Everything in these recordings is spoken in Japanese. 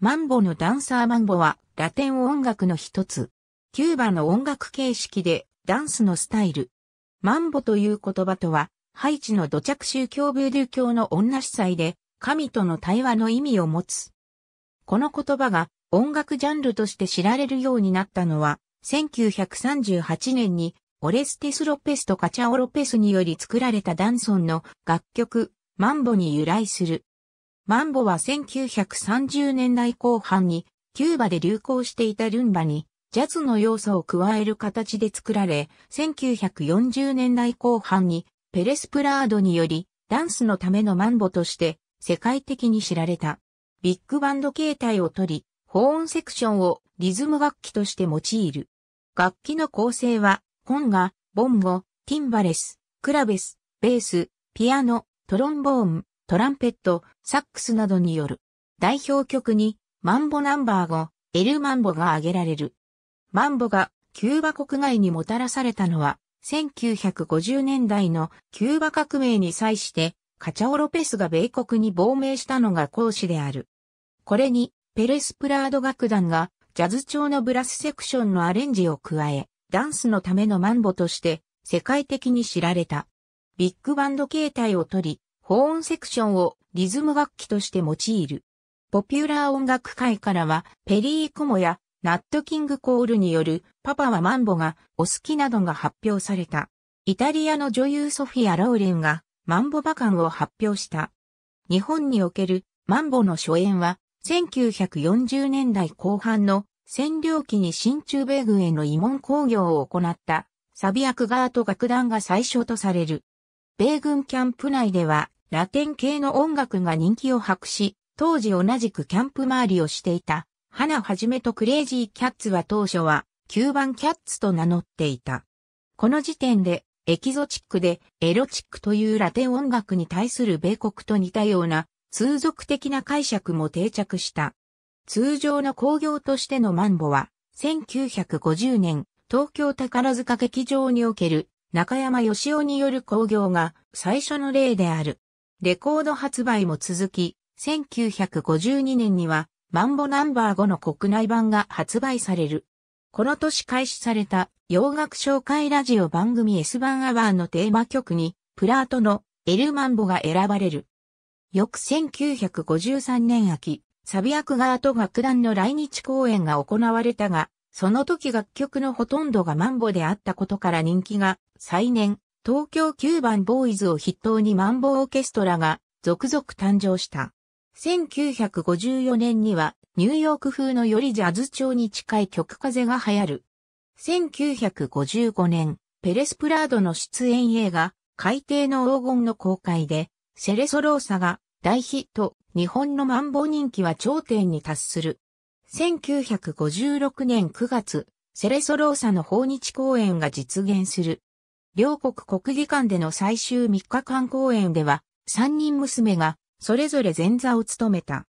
マンボのダンサーマンボはラテン音楽の一つ。キューバの音楽形式でダンスのスタイル。マンボという言葉とは、ハイチの土着宗教ブードゥー教の女司祭で、神との対話の意味を持つ。この言葉が音楽ジャンルとして知られるようになったのは、1938年にオレステス・ロペスとカチャオ・ロペスにより作られたダンソンの楽曲、マンボに由来する。マンボは1930年代後半にキューバで流行していたルンバにジャズの要素を加える形で作られ、1940年代後半にペレスプラードによりダンスのためのマンボとして世界的に知られた。ビッグバンド形態をとり、保温セクションをリズム楽器として用いる。楽器の構成は、コンガ、ボンゴ、ティンバレス、クラベス、ベース、ピアノ、トロンボーン、トランペット、サックスなどによる代表曲にマンボナンバー5、エルマンボが挙げられる。マンボがキューバ国外にもたらされたのは1950年代のキューバ革命に際してカチャオロペスが米国に亡命したのが講師である。これにペレスプラード楽団がジャズ調のブラスセクションのアレンジを加え、ダンスのためのマンボとして世界的に知られた。ビッグバンド形態をとり、高音セクションをリズム楽器として用いる。ポピュラー音楽界からは、ペリー・クモや、ナット・キング・コールによる、パパはマンボがお好きなどが発表された。イタリアの女優ソフィア・ローレンが、マンボバカンを発表した。日本における、マンボの初演は、1940年代後半の占領期に新中米軍への慰問工業を行ったサビアクガート楽団が最初とされる。米軍キャンプ内ではラテン系の音楽が人気を博し、当時同じくキャンプ回りをしていた、花はじめとクレイジーキャッツは当初は、キューバンキャッツと名乗っていた。この時点で、エキゾチックで、エロチックというラテン音楽に対する米国と似たような、通俗的な解釈も定着した。通常の工業としてのマンボは、1950年、東京宝塚劇場における中山義雄による工業が最初の例である。レコード発売も続き、1952年には、マンボナンバー5の国内版が発売される。この年開始された洋楽紹介ラジオ番組 S 版アワーのテーマ曲に、プラートのエルマンボが選ばれる。翌1953年秋、サビアク側と楽団の来日公演が行われたが、その時楽曲のほとんどがマンボであったことから人気が再燃、東京9番ボーイズを筆頭にマンボーオーケストラが続々誕生した。1954年にはニューヨーク風のよりジャズ調に近い曲風が流行る。1955年、ペレスプラードの出演映画、海底の黄金の公開で、セレソローサが大ヒット、日本のマンボ人気は頂点に達する。1956年9月、セレソローサの訪日公演が実現する。両国国技館での最終3日間公演では、3人娘が、それぞれ前座を務めた。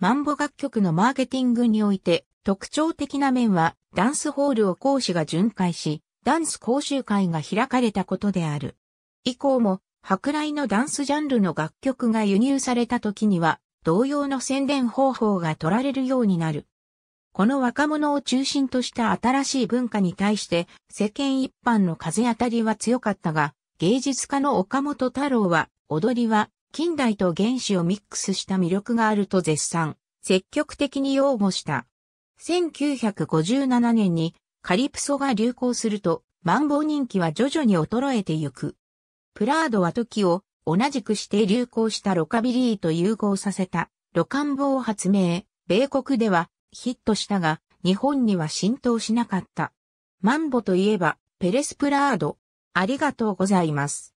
マンボ楽曲のマーケティングにおいて、特徴的な面は、ダンスホールを講師が巡回し、ダンス講習会が開かれたことである。以降も、舶来のダンスジャンルの楽曲が輸入された時には、同様の宣伝方法が取られるようになる。この若者を中心とした新しい文化に対して世間一般の風当たりは強かったが、芸術家の岡本太郎は、踊りは近代と原始をミックスした魅力があると絶賛、積極的に擁護した。1957年にカリプソが流行すると、マンボウ人気は徐々に衰えてゆく。プラードは時を同じくして流行したロカビリーと融合させた、ロカンボを発明。米国ではヒットしたが、日本には浸透しなかった。マンボといえば、ペレスプラード。ありがとうございます。